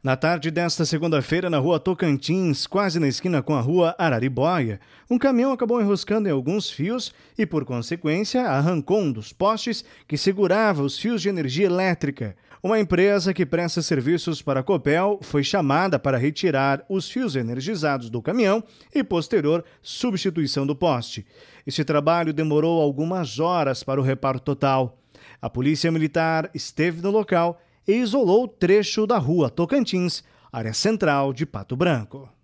Na tarde desta segunda-feira, na rua Tocantins, quase na esquina com a rua Araribóia, um caminhão acabou enroscando em alguns fios e, por consequência, arrancou um dos postes que segurava os fios de energia elétrica. Uma empresa que presta serviços para a Copel foi chamada para retirar os fios energizados do caminhão e posterior substituição do poste. Este trabalho demorou algumas horas para o reparo total. A Polícia Militar esteve no local e isolou trecho da rua Tocantins, área central de Pato Branco.